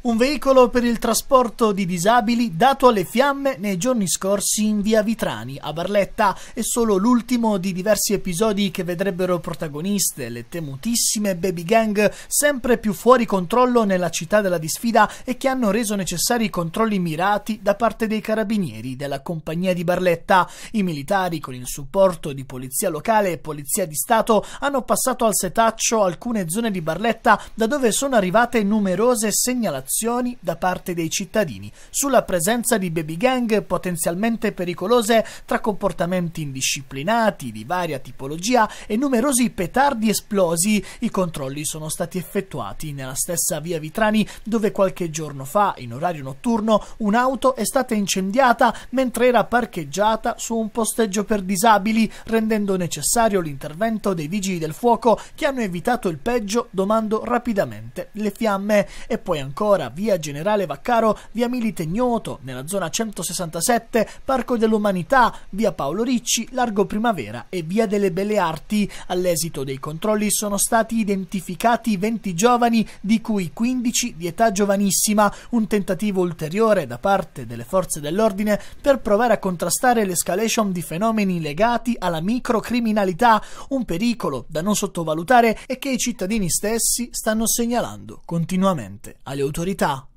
Un veicolo per il trasporto di disabili dato alle fiamme nei giorni scorsi in via Vitrani a Barletta è solo l'ultimo di diversi episodi che vedrebbero protagoniste le temutissime baby gang sempre più fuori controllo nella città della disfida e che hanno reso necessari controlli mirati da parte dei carabinieri della compagnia di Barletta. I militari con il supporto di polizia locale e polizia di Stato hanno passato al setaccio alcune zone di Barletta da dove sono arrivate numerose segnalazioni segnalazioni da parte dei cittadini sulla presenza di baby gang potenzialmente pericolose tra comportamenti indisciplinati di varia tipologia e numerosi petardi esplosi. I controlli sono stati effettuati nella stessa via Vitrani dove qualche giorno fa, in orario notturno, un'auto è stata incendiata mentre era parcheggiata su un posteggio per disabili, rendendo necessario l'intervento dei vigili del fuoco che hanno evitato il peggio domando rapidamente le fiamme e poi ancora Ancora via Generale Vaccaro, via Milite Ignoto, nella zona 167, Parco dell'Umanità, via Paolo Ricci, Largo Primavera e via delle Belle Arti. All'esito dei controlli sono stati identificati 20 giovani, di cui 15 di età giovanissima, un tentativo ulteriore da parte delle forze dell'ordine per provare a contrastare l'escalation di fenomeni legati alla microcriminalità, un pericolo da non sottovalutare e che i cittadini stessi stanno segnalando continuamente alle autorità. autorità